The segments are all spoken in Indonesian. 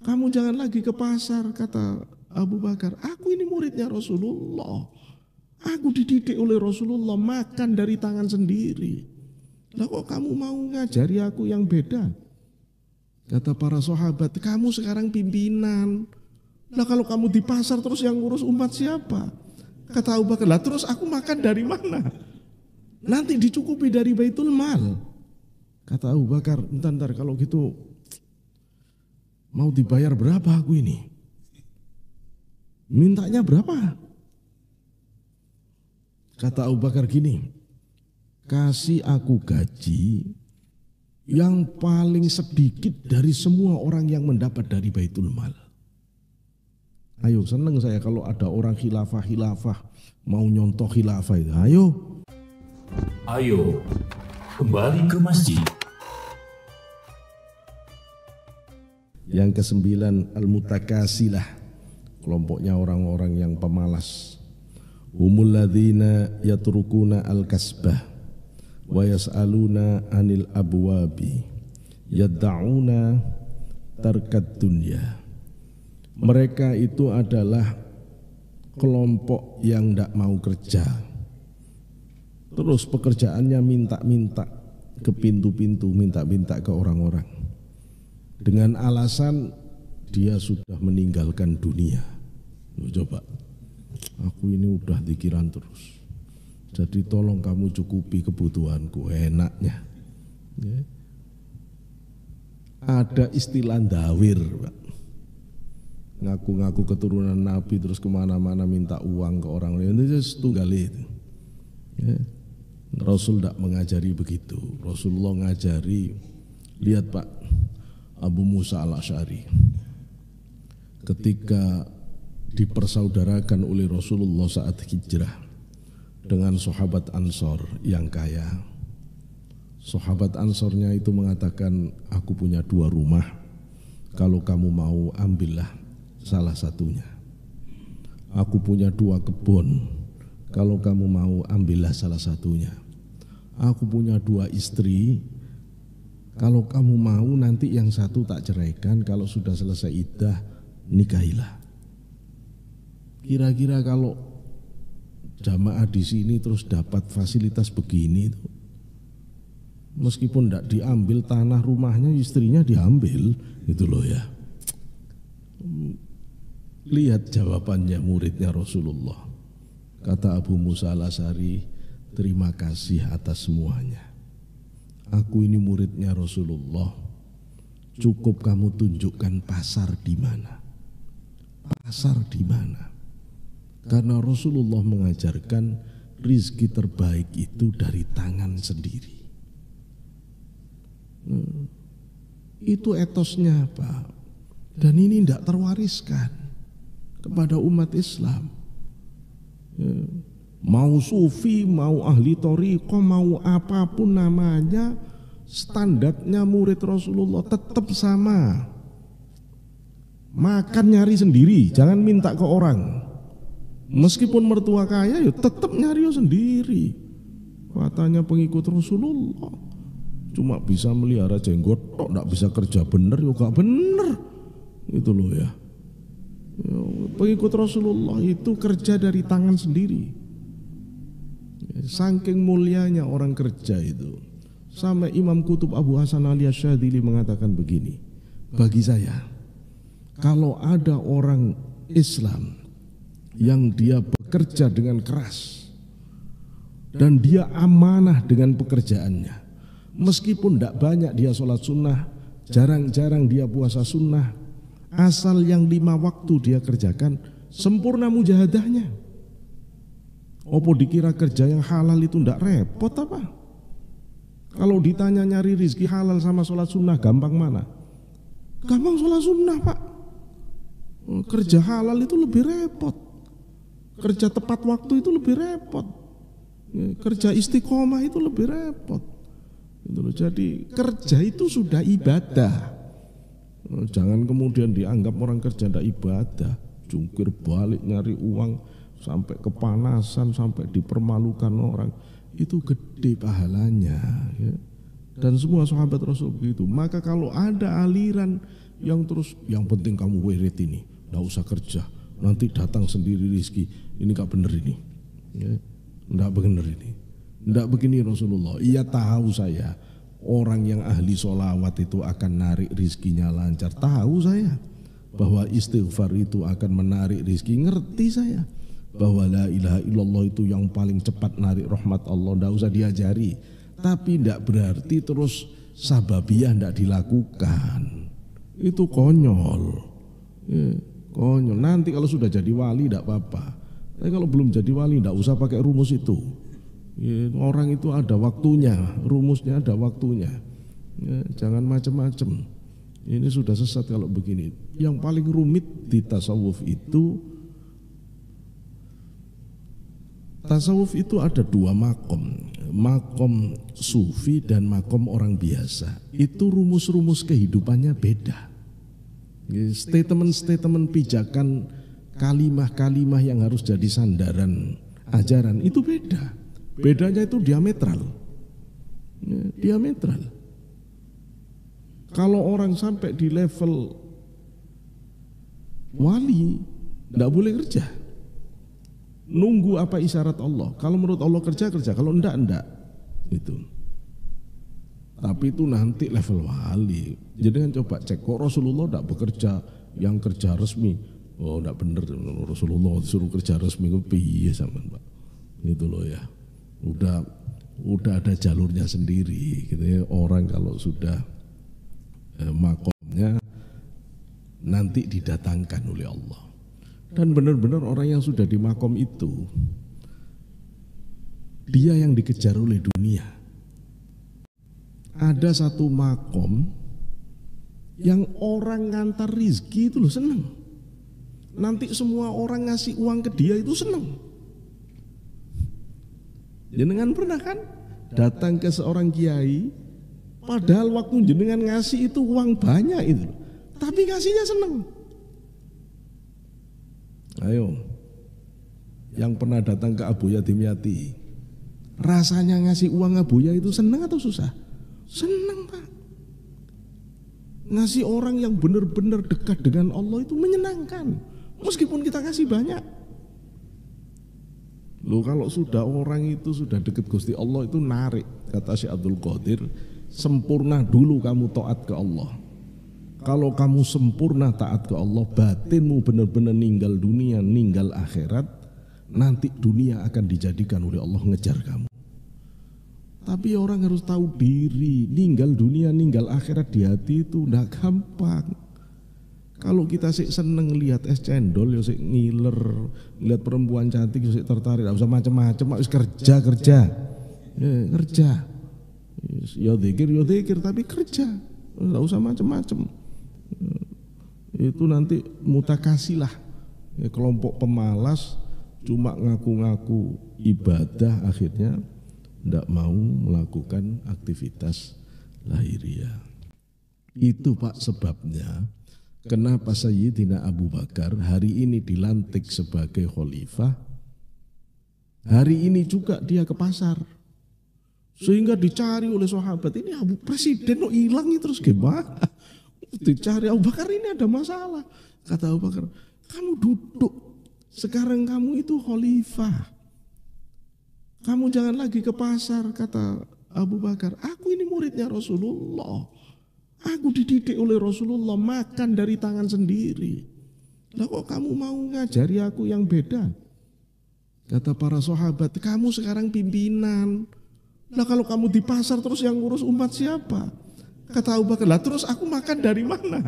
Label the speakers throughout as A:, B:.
A: Kamu jangan lagi ke pasar, kata Abu Bakar. Aku ini muridnya Rasulullah. Aku dididik oleh Rasulullah makan dari tangan sendiri. Lah kok kamu mau ngajari aku yang beda? Kata para sahabat, kamu sekarang pimpinan. Lah kalau kamu di pasar terus yang ngurus umat siapa? Kata Abu Bakar, lah terus aku makan dari mana? Nanti dicukupi dari Baitul Mal. Kata Abu Bakar, entar kalau gitu Mau dibayar berapa aku ini? Mintanya berapa? Kata Abu Bakar gini, kasih aku gaji yang paling sedikit dari semua orang yang mendapat dari Baitul Mal. Ayo seneng saya kalau ada orang khilafah-khilafah mau nyontoh khilafah itu. Ayo. Ayo kembali ke masjid. Ya. Yang kesembilan al-mutakasilah, kelompoknya orang-orang yang pemalas. Humul ladzina yatrukuna al-kasbah wa yas'aluna anil abwabi yad'auna tarkat dunya. Mereka itu adalah kelompok yang tidak mau kerja. Terus pekerjaannya minta-minta ke pintu-pintu, minta-minta ke orang-orang dengan alasan dia sudah meninggalkan dunia. Loh, coba, aku ini udah pikiran terus. Jadi tolong kamu cukupi kebutuhanku enaknya. Ya. Ada istilah dawir, Pak. Ngaku-ngaku keturunan Nabi terus kemana-mana minta uang ke orang lain. Itu setunggal itu. Ya. Rasul tidak mengajari begitu. Rasulullah ngajari, lihat Pak, Abu Musa al-Ash'ari ketika dipersaudarakan oleh Rasulullah saat hijrah dengan sahabat Ansor yang kaya. Sahabat Ansornya itu mengatakan, aku punya dua rumah, kalau kamu mau ambillah salah satunya. Aku punya dua kebun, kalau kamu mau ambillah salah satunya. Aku punya dua istri, kalau kamu mau nanti yang satu tak ceraikan kalau sudah selesai idah nikahilah kira-kira kalau jamaah di sini terus dapat fasilitas begini itu meskipun tidak diambil tanah rumahnya istrinya diambil gitu loh ya lihat jawabannya muridnya Rasulullah kata Abu Musa Al-Asari terima kasih atas semuanya aku ini muridnya Rasulullah. Cukup kamu tunjukkan pasar di mana. Pasar di mana? Karena Rasulullah mengajarkan rizki terbaik itu dari tangan sendiri. Hmm. Itu etosnya Pak. Dan ini tidak terwariskan kepada umat Islam. Hmm mau sufi, mau ahli toriko, mau apapun namanya, standarnya murid Rasulullah tetap sama. Makan nyari sendiri, jangan minta ke orang. Meskipun mertua kaya, ya tetap nyari sendiri. Katanya pengikut Rasulullah cuma bisa melihara jenggot, kok tidak bisa kerja bener, juga ya gak bener. Itu loh ya. ya. Pengikut Rasulullah itu kerja dari tangan sendiri Saking mulianya orang kerja itu. Sampai Imam Kutub Abu Hasan Ali Asyadili mengatakan begini. Bagi saya, kalau ada orang Islam yang dia bekerja dengan keras dan dia amanah dengan pekerjaannya, meskipun tidak banyak dia sholat sunnah, jarang-jarang dia puasa sunnah, asal yang lima waktu dia kerjakan, sempurna mujahadahnya. Opo dikira kerja yang halal itu ndak repot apa? Kalau ditanya nyari rizki halal sama sholat sunnah gampang mana? Gampang sholat sunnah pak hmm, Kerja halal itu lebih repot Kerja tepat waktu itu lebih repot ya, Kerja istiqomah itu lebih repot gitu Jadi kerja itu sudah ibadah hmm, Jangan kemudian dianggap orang kerja tidak ibadah Jungkir balik nyari uang sampai kepanasan, sampai dipermalukan orang, itu gede pahalanya. Ya. Dan semua sahabat Rasul begitu. Maka kalau ada aliran yang terus, yang penting kamu wirid ini, nggak usah kerja, nanti datang sendiri rizki. Ini nggak bener ini, ya. nggak bener ini, nggak begini Rasulullah. Iya tahu saya, orang yang ahli sholawat itu akan narik rizkinya lancar. Tahu saya bahwa istighfar itu akan menarik rizki, ngerti saya bahwa la ilaha illallah itu yang paling cepat narik rahmat Allah tidak usah diajari tapi tidak berarti terus sababiah tidak dilakukan itu konyol ya, konyol nanti kalau sudah jadi wali tidak apa-apa tapi kalau belum jadi wali tidak usah pakai rumus itu ya, orang itu ada waktunya rumusnya ada waktunya ya, jangan macam-macam ini sudah sesat kalau begini yang paling rumit di tasawuf itu tasawuf itu ada dua makom makom sufi dan makom orang biasa itu rumus-rumus kehidupannya beda statement-statement pijakan kalimah-kalimah yang harus jadi sandaran ajaran itu beda bedanya itu diametral ya, diametral kalau orang sampai di level wali tidak boleh kerja nunggu apa isyarat Allah. Kalau menurut Allah kerja kerja, kalau enggak enggak. Itu. Tapi itu nanti level wali. Jadi kan coba cek kok Rasulullah enggak bekerja yang kerja resmi. Oh enggak benar Rasulullah suruh kerja resmi itu piye sama Pak. itu loh ya. Udah udah ada jalurnya sendiri gitu ya. Orang kalau sudah eh, makomnya nanti didatangkan oleh Allah. Dan benar-benar orang yang sudah di makom itu dia yang dikejar oleh dunia. Ada satu makom yang orang ngantar rizki itu loh seneng. Nanti semua orang ngasih uang ke dia itu seneng. Jenengan pernah kan datang ke seorang kiai, padahal waktu jenengan ngasih itu uang banyak itu, tapi ngasihnya seneng. Ayo, yang pernah datang ke Abuya Dimyati, rasanya ngasih uang Abuya itu senang atau susah? Senang pak. Ngasih orang yang benar-benar dekat dengan Allah itu menyenangkan. Meskipun kita kasih banyak. Lo kalau sudah orang itu sudah dekat Gusti Allah itu narik kata si Abdul Qadir sempurna dulu kamu taat ke Allah kalau kamu sempurna taat ke Allah, batinmu benar-benar ninggal dunia, ninggal akhirat, nanti dunia akan dijadikan oleh Allah ngejar kamu. Tapi orang harus tahu diri, ninggal dunia, ninggal akhirat di hati itu tidak gampang. Kalau kita sih seneng lihat es cendol, ya sih ngiler, lihat perempuan cantik, ya sih tertarik, tidak usah macam-macam, harus kerja kerja, ya, kerja. Ya dikir, ya dikir, ya tapi kerja, tidak usah macam-macam. Eh, itu nanti mutakasilah ya, kelompok pemalas cuma ngaku-ngaku ibadah akhirnya tidak mau melakukan aktivitas lahiriah itu pak sebabnya kenapa Sayyidina Abu Bakar hari ini dilantik sebagai khalifah hari ini juga dia ke pasar sehingga dicari oleh sahabat ini Abu Presiden kok hilang terus gimana dicari Abu Bakar ini ada masalah. Kata Abu Bakar, kamu duduk. Sekarang kamu itu khalifah. Kamu jangan lagi ke pasar, kata Abu Bakar. Aku ini muridnya Rasulullah. Aku dididik oleh Rasulullah makan dari tangan sendiri. Lah kok kamu mau ngajari aku yang beda? Kata para sahabat, kamu sekarang pimpinan. Lah kalau kamu di pasar terus yang ngurus umat siapa? Kata Abu Bakar, lah terus aku makan dari mana?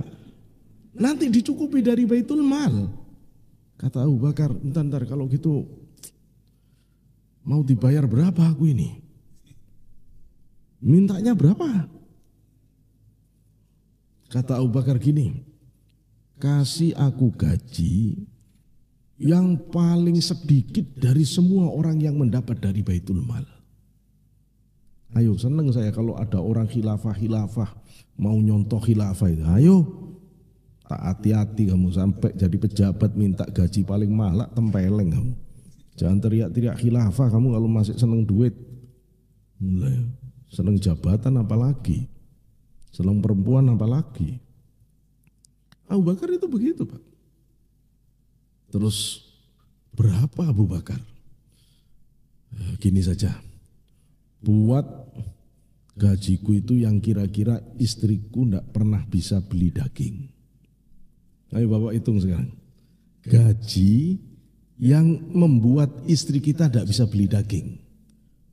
A: Nanti dicukupi dari Baitul Mal. Kata Abu Bakar, entar, entar kalau gitu mau dibayar berapa aku ini? Mintanya berapa? Kata Abu Bakar gini, kasih aku gaji yang paling sedikit dari semua orang yang mendapat dari Baitul Mal. Ayo seneng saya kalau ada orang khilafah-khilafah mau nyontoh khilafah itu. Ayo tak hati-hati kamu sampai jadi pejabat minta gaji paling malak tempeleng kamu. Jangan teriak-teriak khilafah kamu kalau masih seneng duit. Seneng jabatan apalagi. Seneng perempuan apalagi. Abu Bakar itu begitu Pak. Terus berapa Abu Bakar? Eh, gini saja, buat gajiku itu yang kira-kira istriku tidak pernah bisa beli daging. Ayo Bapak hitung sekarang. Gaji yang membuat istri kita tidak bisa beli daging.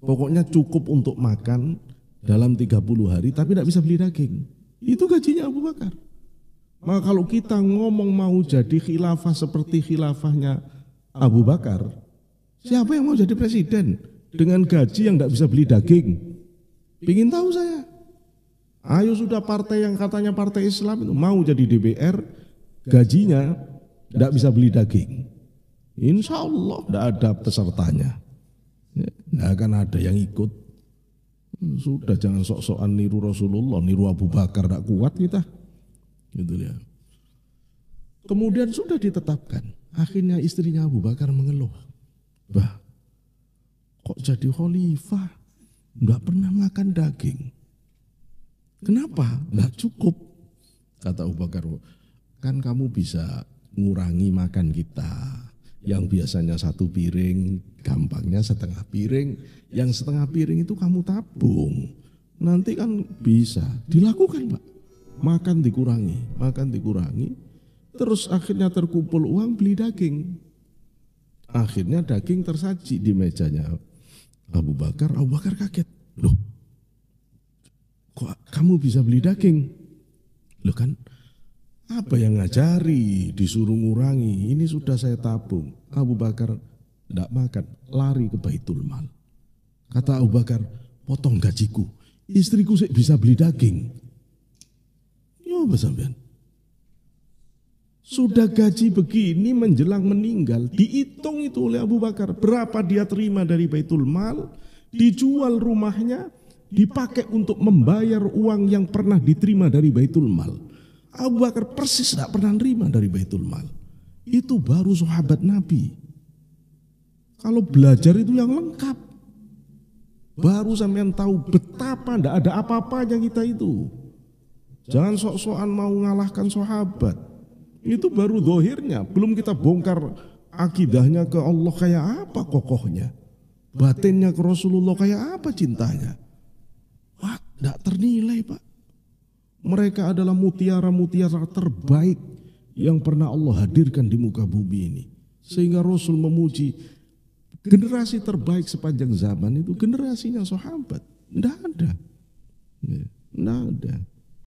A: Pokoknya cukup untuk makan dalam 30 hari tapi tidak bisa beli daging. Itu gajinya Abu Bakar. Maka kalau kita ngomong mau jadi khilafah seperti khilafahnya Abu Bakar, siapa yang mau jadi presiden dengan gaji yang tidak bisa beli daging? Pingin tahu saya. Ayo sudah partai yang katanya partai Islam itu mau jadi DPR, gajinya tidak bisa beli daging. Insya Allah tidak ada pesertanya. Tidak ya, akan ada yang ikut. Sudah jangan sok-sokan niru Rasulullah, niru Abu Bakar tidak kuat kita. Gitu ya. Kemudian sudah ditetapkan. Akhirnya istrinya Abu Bakar mengeluh. Bah, kok jadi khalifah? nggak pernah makan daging. Kenapa? Nggak cukup. Kata Abu Bakar, kan kamu bisa ngurangi makan kita. Yang biasanya satu piring, gampangnya setengah piring. Yang setengah piring itu kamu tabung. Nanti kan bisa dilakukan, Pak. Makan dikurangi, makan dikurangi. Terus akhirnya terkumpul uang beli daging. Akhirnya daging tersaji di mejanya Abu Bakar. Abu Bakar kaget. Loh, kok kamu bisa beli daging? Loh kan, apa yang ngajari, disuruh ngurangi, ini sudah saya tabung. Abu Bakar tidak makan, lari ke Baitul Mal. Kata Abu Bakar, potong gajiku, istriku sih bisa beli daging. Ya, apa sampean. Sudah gaji begini menjelang meninggal, dihitung itu oleh Abu Bakar. Berapa dia terima dari Baitul Mal, dijual rumahnya, dipakai untuk membayar uang yang pernah diterima dari Baitul Mal. Abu Bakar persis tidak pernah terima dari Baitul Mal. Itu baru sahabat Nabi. Kalau belajar itu yang lengkap. Baru sampean tahu betapa tidak ada apa-apanya kita itu. Jangan sok-sokan mau ngalahkan sahabat. Itu baru dohirnya. Belum kita bongkar akidahnya ke Allah kayak apa kokohnya. Batinnya ke Rasulullah kayak apa cintanya? Wah, tidak ternilai pak. Mereka adalah mutiara-mutiara terbaik yang pernah Allah hadirkan di muka bumi ini. Sehingga Rasul memuji generasi terbaik sepanjang zaman itu generasinya sahabat. Tidak ada. Tidak ada.